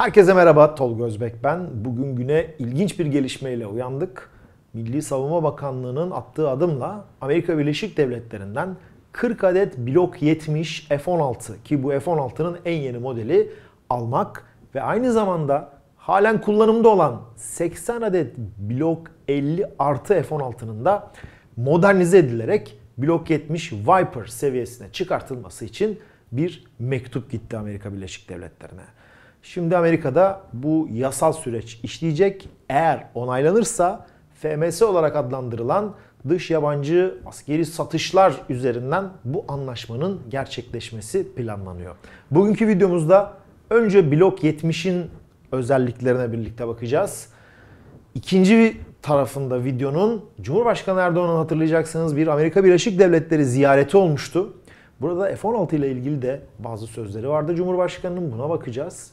Herkese merhaba, Tolga Özbek ben. Bugün güne ilginç bir gelişmeyle uyandık. Milli Savunma Bakanlığı'nın attığı adımla Amerika Birleşik Devletleri'nden 40 adet Block 70 F-16 ki bu F-16'nın en yeni modeli almak ve aynı zamanda halen kullanımda olan 80 adet Block 50 artı F-16'nın da modernize edilerek Block 70 Viper seviyesine çıkartılması için bir mektup gitti Amerika Birleşik Devletleri'ne. Şimdi Amerika'da bu yasal süreç işleyecek. Eğer onaylanırsa FMS olarak adlandırılan dış yabancı askeri satışlar üzerinden bu anlaşmanın gerçekleşmesi planlanıyor. Bugünkü videomuzda önce blok 70'in özelliklerine birlikte bakacağız. İkinci tarafında videonun Cumhurbaşkanı Erdoğan'ın hatırlayacaksınız bir Amerika Birleşik Devletleri ziyareti olmuştu. Burada F-16 ile ilgili de bazı sözleri vardı Cumhurbaşkanı'nın buna bakacağız.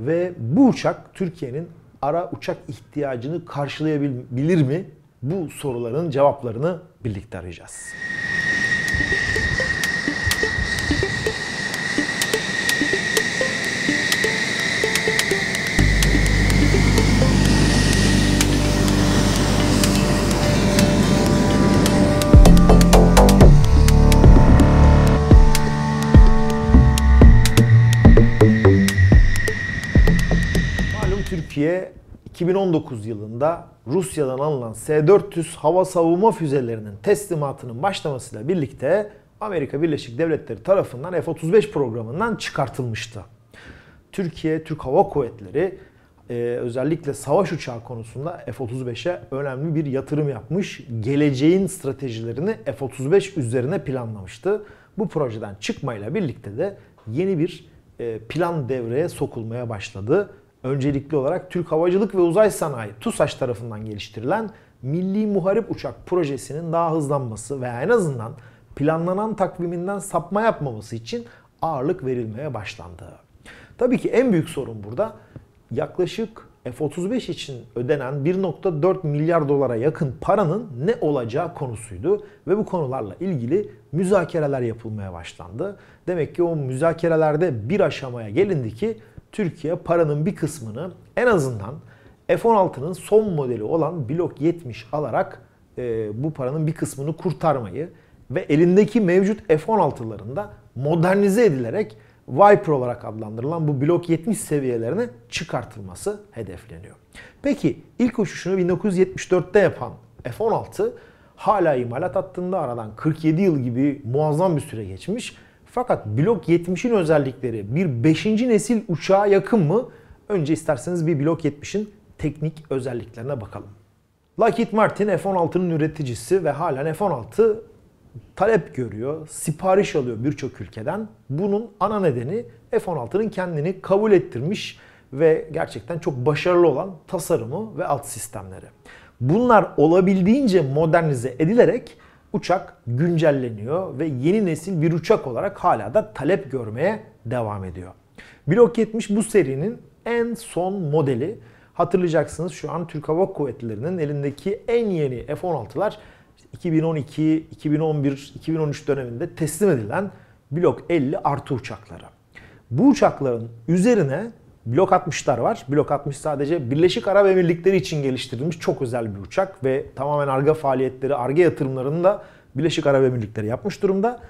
Ve bu uçak Türkiye'nin ara uçak ihtiyacını karşılayabilir mi? Bu soruların cevaplarını birlikte arayacağız. Türkiye 2019 yılında Rusya'dan alınan S-400 hava savunma füzelerinin teslimatının başlamasıyla birlikte Amerika Birleşik Devletleri tarafından F-35 programından çıkartılmıştı. Türkiye, Türk Hava Kuvvetleri e, özellikle savaş uçağı konusunda F-35'e önemli bir yatırım yapmış, geleceğin stratejilerini F-35 üzerine planlamıştı. Bu projeden çıkmayla birlikte de yeni bir e, plan devreye sokulmaya başladı öncelikli olarak Türk Havacılık ve Uzay Sanayi TUSAŞ tarafından geliştirilen Milli Muharip Uçak projesinin daha hızlanması veya en azından planlanan takviminden sapma yapmaması için ağırlık verilmeye başlandı. Tabii ki en büyük sorun burada yaklaşık F-35 için ödenen 1.4 milyar dolara yakın paranın ne olacağı konusuydu ve bu konularla ilgili müzakereler yapılmaya başlandı. Demek ki o müzakerelerde bir aşamaya gelindi ki Türkiye paranın bir kısmını en azından F-16'nın son modeli olan Block 70 alarak e, bu paranın bir kısmını kurtarmayı ve elindeki mevcut f 16larında modernize edilerek Viper olarak adlandırılan bu blok 70 seviyelerine çıkartılması hedefleniyor. Peki ilk uçuşunu 1974'te yapan F-16 hala imalat hattında aradan 47 yıl gibi muazzam bir süre geçmiş fakat Blok 70'in özellikleri bir 5. nesil uçağa yakın mı? Önce isterseniz bir Blok 70'in teknik özelliklerine bakalım. Lockheed Martin F-16'nın üreticisi ve halen F-16 talep görüyor, sipariş alıyor birçok ülkeden. Bunun ana nedeni F-16'nın kendini kabul ettirmiş ve gerçekten çok başarılı olan tasarımı ve alt sistemleri. Bunlar olabildiğince modernize edilerek uçak güncelleniyor ve yeni nesil bir uçak olarak hala da talep görmeye devam ediyor. Blok 70 bu serinin en son modeli. Hatırlayacaksınız şu an Türk Hava Kuvvetleri'nin elindeki en yeni F-16'lar 2012, 2011, 2013 döneminde teslim edilen Blok 50 artı uçakları. Bu uçakların üzerine Blok 60'lar var. Blok 60 sadece Birleşik Arap Emirlikleri için geliştirilmiş çok özel bir uçak ve tamamen arga faaliyetleri, arga yatırımlarını da Birleşik Arap Emirlikleri yapmış durumda.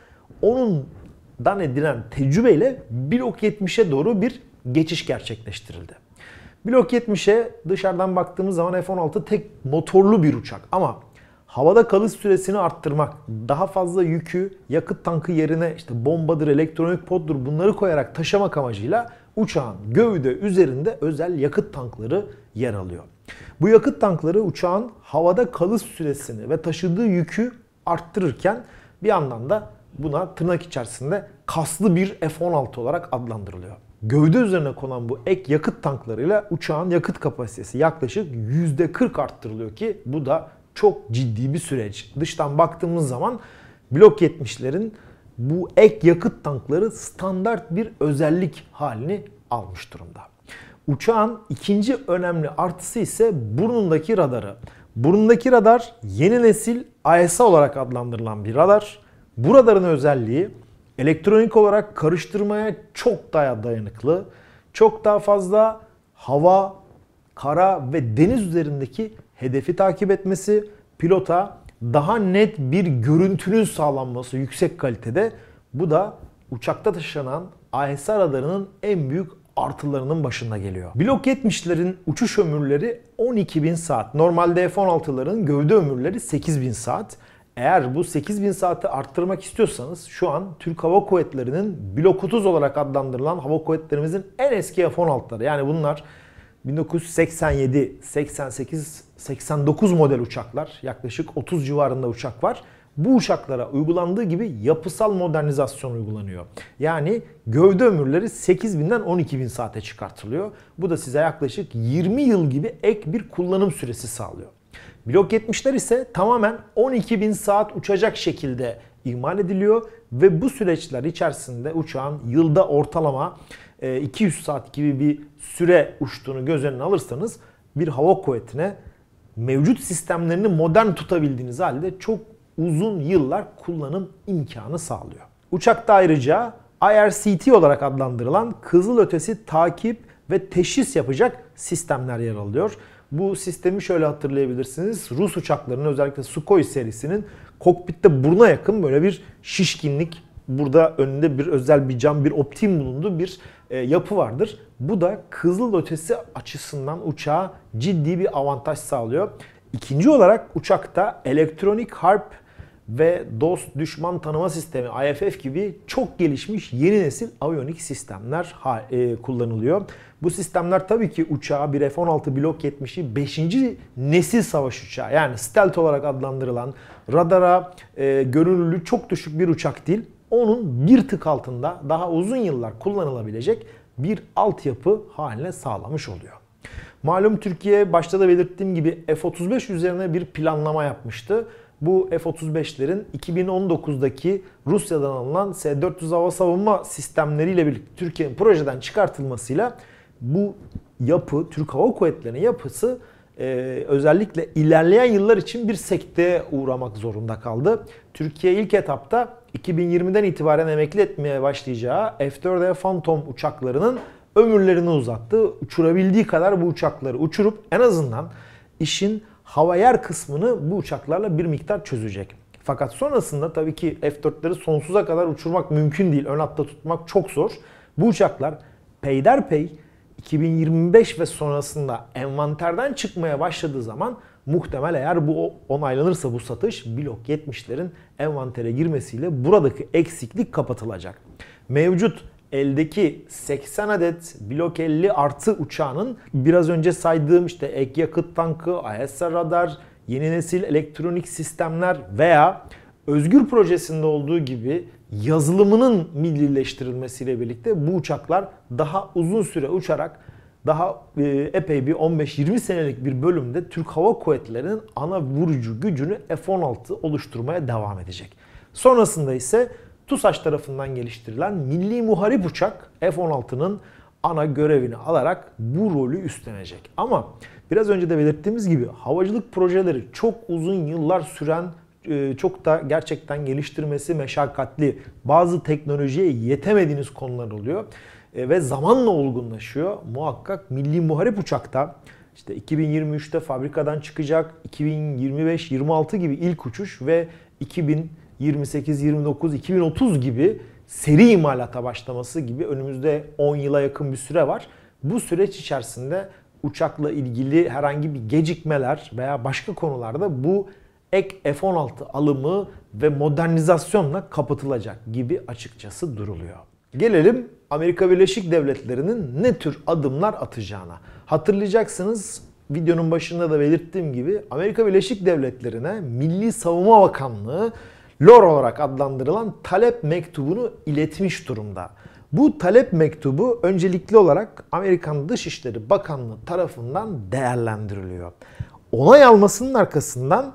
Onundan edilen tecrübeyle Blok 70'e doğru bir geçiş gerçekleştirildi. Blok 70'e dışarıdan baktığımız zaman F-16 tek motorlu bir uçak ama havada kalış süresini arttırmak, daha fazla yükü yakıt tankı yerine işte bombadır, elektronik poddur bunları koyarak taşımak amacıyla uçağın gövde üzerinde özel yakıt tankları yer alıyor. Bu yakıt tankları uçağın havada kalış süresini ve taşıdığı yükü arttırırken bir yandan da buna tırnak içerisinde kaslı bir F-16 olarak adlandırılıyor. Gövde üzerine konan bu ek yakıt tanklarıyla uçağın yakıt kapasitesi yaklaşık %40 arttırılıyor ki bu da çok ciddi bir süreç. Dıştan baktığımız zaman blok 70'lerin bu ek yakıt tankları standart bir özellik halini almış durumda. Uçağın ikinci önemli artısı ise burnundaki radarı. Burnundaki radar yeni nesil AESA olarak adlandırılan bir radar. Bu radarın özelliği elektronik olarak karıştırmaya çok daha dayanıklı, çok daha fazla hava, kara ve deniz üzerindeki hedefi takip etmesi, pilota daha net bir görüntünün sağlanması yüksek kalitede. Bu da uçakta taşınan AHS radarının en büyük artılarının başında geliyor. Blok 70'lerin uçuş ömürleri 12.000 saat. Normalde F-16'ların gövde ömürleri 8.000 saat. Eğer bu 8000 saati arttırmak istiyorsanız şu an Türk Hava Kuvvetleri'nin Blok 30 olarak adlandırılan hava kuvvetlerimizin en eski F-16'ları. Yani bunlar 1987, 88 89 model uçaklar, yaklaşık 30 civarında uçak var. Bu uçaklara uygulandığı gibi yapısal modernizasyon uygulanıyor. Yani gövde ömürleri 8000'den 12000 saate çıkartılıyor. Bu da size yaklaşık 20 yıl gibi ek bir kullanım süresi sağlıyor. Blok 70'ler ise tamamen 12000 saat uçacak şekilde imal ediliyor ve bu süreçler içerisinde uçağın yılda ortalama 200 e, saat gibi bir süre uçtuğunu göz önüne alırsanız bir hava kuvvetine mevcut sistemlerini modern tutabildiğiniz halde çok uzun yıllar kullanım imkanı sağlıyor. Uçakta ayrıca IRCT olarak adlandırılan kızılötesi takip ve teşhis yapacak sistemler yer alıyor. Bu sistemi şöyle hatırlayabilirsiniz. Rus uçaklarının özellikle Sukhoi serisinin kokpitte buruna yakın böyle bir şişkinlik burada önünde bir özel bir cam bir optim bulunduğu bir e, yapı vardır. Bu da kızıl ötesi açısından uçağa ciddi bir avantaj sağlıyor. İkinci olarak uçakta elektronik harp ve dost düşman tanıma sistemi IFF gibi çok gelişmiş yeni nesil aviyonik sistemler e, kullanılıyor. Bu sistemler tabii ki uçağa bir F-16 Block 70'i 5. nesil savaş uçağı yani stealth olarak adlandırılan radara e, görünürlüğü çok düşük bir uçak değil onun bir tık altında daha uzun yıllar kullanılabilecek bir altyapı haline sağlamış oluyor. Malum Türkiye başta da belirttiğim gibi F-35 üzerine bir planlama yapmıştı. Bu F-35'lerin 2019'daki Rusya'dan alınan S-400 hava savunma sistemleriyle birlikte Türkiye'nin projeden çıkartılmasıyla bu yapı, Türk Hava Kuvvetleri'nin yapısı e, özellikle ilerleyen yıllar için bir sekteye uğramak zorunda kaldı. Türkiye ilk etapta 2020'den itibaren emekli etmeye başlayacağı F-4E Phantom uçaklarının ömürlerini uzattı. Uçurabildiği kadar bu uçakları uçurup en azından işin hava yer kısmını bu uçaklarla bir miktar çözecek. Fakat sonrasında tabii ki F-4'leri sonsuza kadar uçurmak mümkün değil. Ön hatta tutmak çok zor. Bu uçaklar peyderpey 2025 ve sonrasında envanterden çıkmaya başladığı zaman muhtemel eğer bu onaylanırsa bu satış blok 70'lerin envantere girmesiyle buradaki eksiklik kapatılacak. Mevcut eldeki 80 adet blok 50 artı uçağının biraz önce saydığım işte ek yakıt tankı, AES radar, yeni nesil elektronik sistemler veya Özgür projesinde olduğu gibi yazılımının millileştirilmesiyle birlikte bu uçaklar daha uzun süre uçarak daha e, epey bir 15-20 senelik bir bölümde Türk Hava Kuvvetleri'nin ana vurucu gücünü F-16 oluşturmaya devam edecek. Sonrasında ise TUSAŞ tarafından geliştirilen Milli Muharip Uçak F-16'nın ana görevini alarak bu rolü üstlenecek. Ama biraz önce de belirttiğimiz gibi havacılık projeleri çok uzun yıllar süren e, çok da gerçekten geliştirmesi meşakkatli bazı teknolojiye yetemediğiniz konular oluyor e, ve zamanla olgunlaşıyor. Muhakkak milli muharip uçakta işte 2023'te fabrikadan çıkacak 2025-26 gibi ilk uçuş ve 2028, 29, 2030 gibi seri imalata başlaması gibi önümüzde 10 yıla yakın bir süre var. Bu süreç içerisinde uçakla ilgili herhangi bir gecikmeler veya başka konularda bu ek F-16 alımı ve modernizasyonla kapatılacak gibi açıkçası duruluyor. Gelelim Amerika Birleşik Devletleri'nin ne tür adımlar atacağına. Hatırlayacaksınız videonun başında da belirttiğim gibi Amerika Birleşik Devletleri'ne Milli Savunma Bakanlığı LOR olarak adlandırılan talep mektubunu iletmiş durumda. Bu talep mektubu öncelikli olarak Amerikan Dışişleri Bakanlığı tarafından değerlendiriliyor. Onay almasının arkasından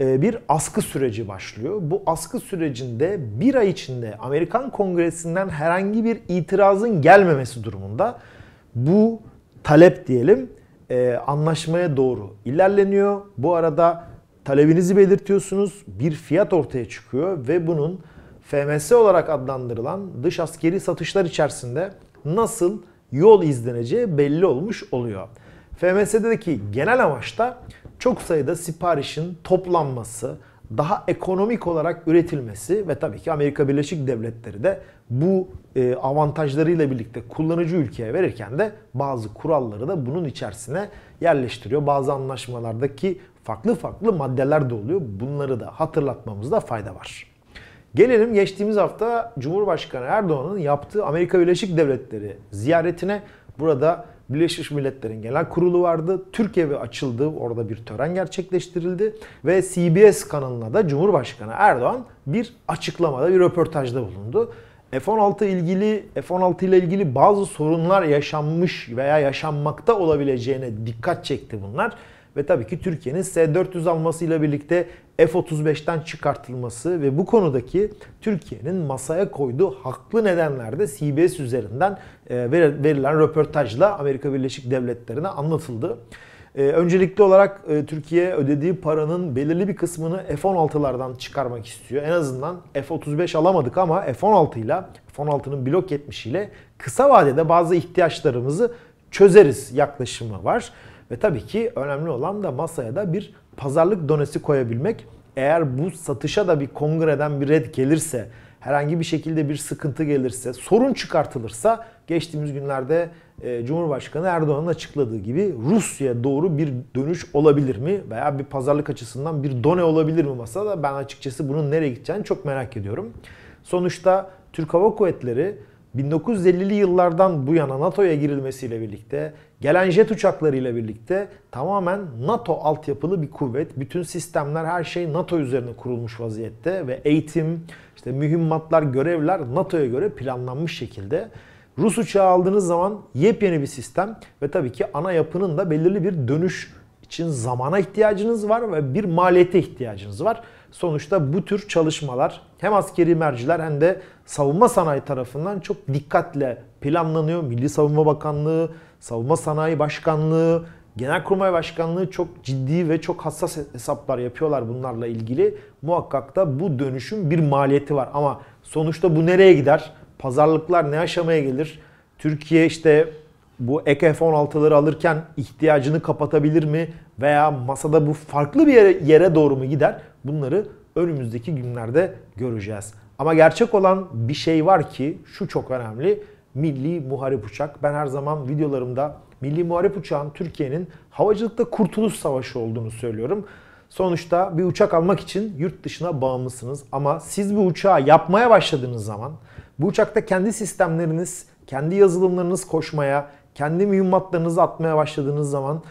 e, bir askı süreci başlıyor. Bu askı sürecinde bir ay içinde Amerikan Kongresi'nden herhangi bir itirazın gelmemesi durumunda bu talep diyelim e, anlaşmaya doğru ilerleniyor. Bu arada talebinizi belirtiyorsunuz. Bir fiyat ortaya çıkıyor ve bunun FMS olarak adlandırılan dış askeri satışlar içerisinde nasıl yol izleneceği belli olmuş oluyor. FMS'deki genel amaçta çok sayıda siparişin toplanması, daha ekonomik olarak üretilmesi ve tabii ki Amerika Birleşik Devletleri de bu e, avantajlarıyla birlikte kullanıcı ülkeye verirken de bazı kuralları da bunun içerisine yerleştiriyor. Bazı anlaşmalardaki farklı farklı maddeler de oluyor. Bunları da hatırlatmamızda fayda var. Gelelim geçtiğimiz hafta Cumhurbaşkanı Erdoğan'ın yaptığı Amerika Birleşik Devletleri ziyaretine. Burada Birleşmiş Milletler'in Genel Kurulu vardı. Türkiye ve açıldı. Orada bir tören gerçekleştirildi ve CBS kanalına da Cumhurbaşkanı Erdoğan bir açıklamada, bir röportajda bulundu. F-16 ilgili F-16 ile ilgili bazı sorunlar yaşanmış veya yaşanmakta olabileceğine dikkat çekti bunlar ve tabii ki Türkiye'nin S-400 almasıyla birlikte F-35'ten çıkartılması ve bu konudaki Türkiye'nin masaya koyduğu haklı nedenlerde CBS üzerinden e, verilen röportajla Amerika Birleşik Devletleri'ne anlatıldı. E, öncelikli olarak e, Türkiye ödediği paranın belirli bir kısmını F-16'lardan çıkarmak istiyor. En azından F-35 alamadık ama F-16 ile F-16'nın blok 70 ile kısa vadede bazı ihtiyaçlarımızı çözeriz yaklaşımı var. Ve tabii ki önemli olan da masaya da bir pazarlık donesi koyabilmek. Eğer bu satışa da bir kongreden bir red gelirse, herhangi bir şekilde bir sıkıntı gelirse, sorun çıkartılırsa geçtiğimiz günlerde e, Cumhurbaşkanı Erdoğan'ın açıkladığı gibi Rusya'ya doğru bir dönüş olabilir mi? Veya bir pazarlık açısından bir done olabilir mi masada? Ben açıkçası bunun nereye gideceğini çok merak ediyorum. Sonuçta Türk Hava Kuvvetleri 1950'li yıllardan bu yana NATO'ya girilmesiyle birlikte, gelen jet uçaklarıyla birlikte tamamen NATO altyapılı bir kuvvet. Bütün sistemler, her şey NATO üzerine kurulmuş vaziyette ve eğitim, işte mühimmatlar, görevler NATO'ya göre planlanmış şekilde. Rus uçağı aldığınız zaman yepyeni bir sistem ve tabii ki ana yapının da belirli bir dönüş için zamana ihtiyacınız var ve bir maliyete ihtiyacınız var. Sonuçta bu tür çalışmalar hem askeri merciler hem de savunma sanayi tarafından çok dikkatle planlanıyor. Milli Savunma Bakanlığı, Savunma Sanayi Başkanlığı, Genelkurmay Başkanlığı çok ciddi ve çok hassas hesaplar yapıyorlar bunlarla ilgili. Muhakkak da bu dönüşüm bir maliyeti var ama sonuçta bu nereye gider? Pazarlıklar ne aşamaya gelir? Türkiye işte bu ek F-16'ları alırken ihtiyacını kapatabilir mi? Veya masada bu farklı bir yere, yere doğru mu gider? Bunları önümüzdeki günlerde göreceğiz. Ama gerçek olan bir şey var ki şu çok önemli. Milli Muharip Uçak. Ben her zaman videolarımda Milli Muharip Uçağın Türkiye'nin havacılıkta kurtuluş savaşı olduğunu söylüyorum. Sonuçta bir uçak almak için yurt dışına bağımlısınız ama siz bu uçağı yapmaya başladığınız zaman bu uçakta kendi sistemleriniz, kendi yazılımlarınız koşmaya, kendi mühimmatlarınızı atmaya başladığınız zaman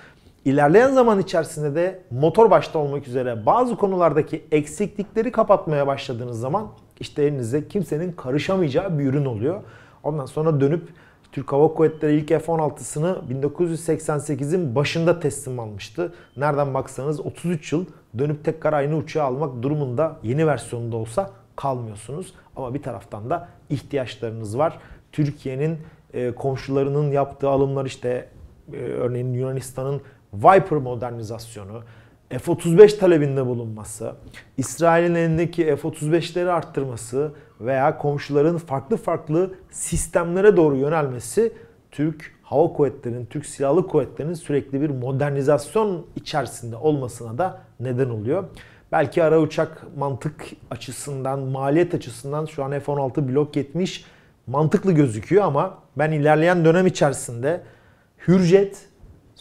ilerleyen zaman içerisinde de motor başta olmak üzere bazı konulardaki eksiklikleri kapatmaya başladığınız zaman işte elinize kimsenin karışamayacağı bir ürün oluyor. Ondan sonra dönüp Türk Hava Kuvvetleri ilk F-16'sını 1988'in başında teslim almıştı. Nereden baksanız 33 yıl dönüp tekrar aynı uçağı almak durumunda yeni versiyonunda olsa kalmıyorsunuz. Ama bir taraftan da ihtiyaçlarınız var. Türkiye'nin e, komşularının yaptığı alımlar işte e, örneğin Yunanistan'ın Viper modernizasyonu, F-35 talebinde bulunması, İsrail'in elindeki F-35'leri arttırması veya komşuların farklı farklı sistemlere doğru yönelmesi Türk Hava Kuvvetleri'nin, Türk Silahlı Kuvvetleri'nin sürekli bir modernizasyon içerisinde olmasına da neden oluyor. Belki ara uçak mantık açısından, maliyet açısından şu an F-16 blok 70 mantıklı gözüküyor ama ben ilerleyen dönem içerisinde Hürjet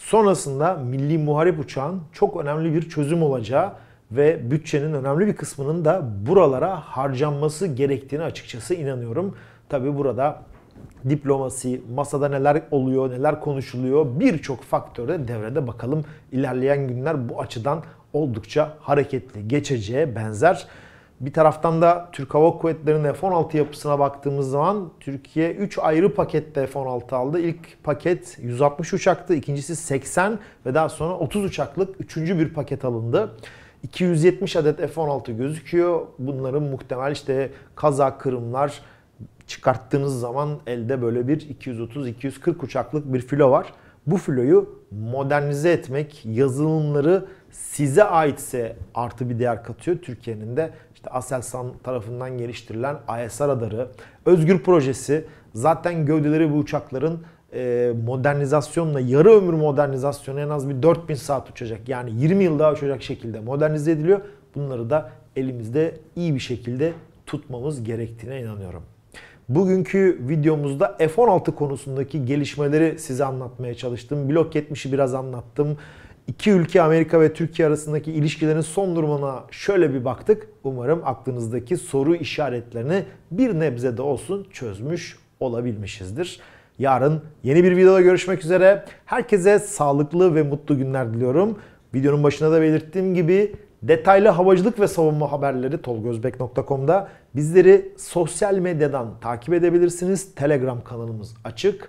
Sonrasında milli muharip uçağın çok önemli bir çözüm olacağı ve bütçenin önemli bir kısmının da buralara harcanması gerektiğini açıkçası inanıyorum. Tabi burada diplomasi, masada neler oluyor, neler konuşuluyor birçok faktörde devrede bakalım ilerleyen günler bu açıdan oldukça hareketli geçeceğe benzer. Bir taraftan da Türk Hava Kuvvetleri'nin F-16 yapısına baktığımız zaman Türkiye 3 ayrı pakette F-16 aldı. İlk paket 160 uçaktı, ikincisi 80 ve daha sonra 30 uçaklık üçüncü bir paket alındı. 270 adet F-16 gözüküyor. Bunların muhtemel işte kaza, kırımlar çıkarttığınız zaman elde böyle bir 230-240 uçaklık bir filo var. Bu filoyu modernize etmek, yazılımları size aitse artı bir değer katıyor. Türkiye'nin de işte Aselsan tarafından geliştirilen AES radarı, Özgür projesi zaten gövdeleri bu uçakların e, modernizasyonla yarı ömür modernizasyonu en az bir 4000 saat uçacak. Yani 20 yıl daha uçacak şekilde modernize ediliyor. Bunları da elimizde iyi bir şekilde tutmamız gerektiğine inanıyorum. Bugünkü videomuzda F-16 konusundaki gelişmeleri size anlatmaya çalıştım. Blok 70'i biraz anlattım iki ülke Amerika ve Türkiye arasındaki ilişkilerin son durumuna şöyle bir baktık. Umarım aklınızdaki soru işaretlerini bir nebze de olsun çözmüş olabilmişizdir. Yarın yeni bir videoda görüşmek üzere. Herkese sağlıklı ve mutlu günler diliyorum. Videonun başında da belirttiğim gibi detaylı havacılık ve savunma haberleri tolgozbek.com'da. Bizleri sosyal medyadan takip edebilirsiniz. Telegram kanalımız açık.